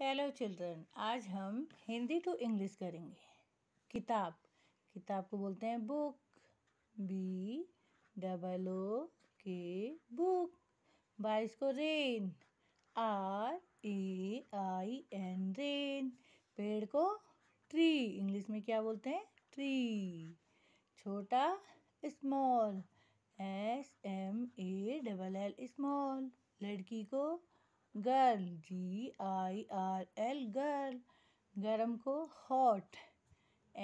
hello children आज हम Hindi to English करेंगे किताब किताब को बोलते हैं बुक बी डबल ओ के बुक बारिश को rain R A I N rain पेड़ को ट्री इंग्लिश में क्या बोलते हैं ट्री छोटा small S M A double L small लड़की को girl G I R L girl गर्म को hot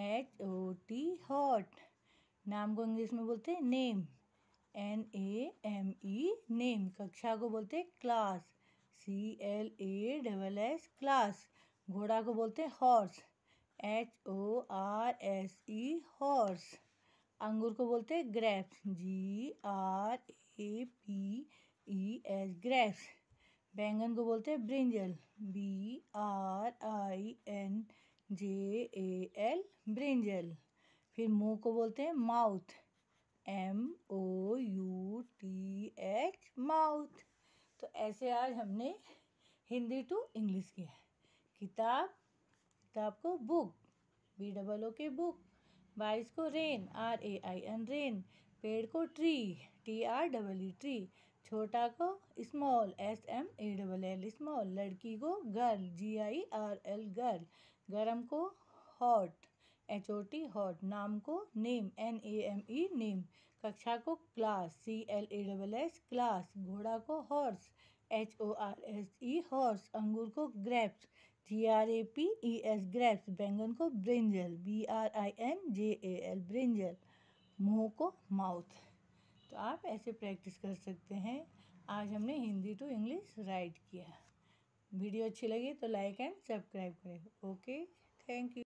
H O T hot नाम को इंग्लिश में बोलते हैं name N A M E name कक्षा को बोलते हैं class C L A double S class घोड़ा को बोलते हैं horse H O R S E horse अंगूर को बोलते हैं grapes G R A P E S grapes बैंगन को बोलते हैं brinjal B R I N J A L brinjal फिर मुंह को बोलते हैं mouth M O U T H mouth तो ऐसे आज हमने हिंदी टू इंग्लिश किया किताब किताब को बुक बी डबल ओ के बुक बाईस को rain R A I N rain पेड़ को tree T R double E tree छोटा को small S M A double L small लड़की को girl G I R L girl गर्म को hot H O T hot नाम को name N A M E name कक्षा को class C L A double S class घोड़ा को horse H O R S E horse अंगूर को grapes G R A P E S grapes बैंगन को brinjal B R I N J A L brinjal मुंह को mouth तो आप ऐसे प्रैक्टिस कर सकते हैं आज हमने हिंदी टू इंग्लिश राइट किया वीडियो अच्छी लगी तो लाइक एंड सब्सक्राइब करें ओके थैंक यू